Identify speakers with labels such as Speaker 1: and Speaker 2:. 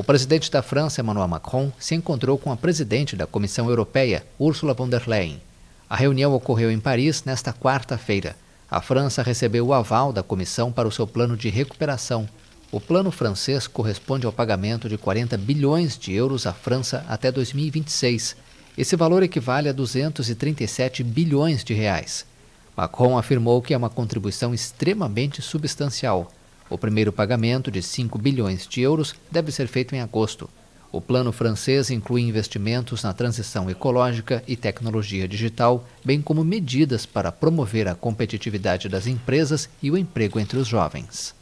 Speaker 1: O presidente da França, Emmanuel Macron, se encontrou com a presidente da Comissão Europeia, Ursula von der Leyen. A reunião ocorreu em Paris nesta quarta-feira. A França recebeu o aval da comissão para o seu plano de recuperação. O plano francês corresponde ao pagamento de 40 bilhões de euros à França até 2026. Esse valor equivale a 237 bilhões de reais. Macron afirmou que é uma contribuição extremamente substancial o primeiro pagamento, de 5 bilhões de euros, deve ser feito em agosto. O plano francês inclui investimentos na transição ecológica e tecnologia digital, bem como medidas para promover a competitividade das empresas e o emprego entre os jovens.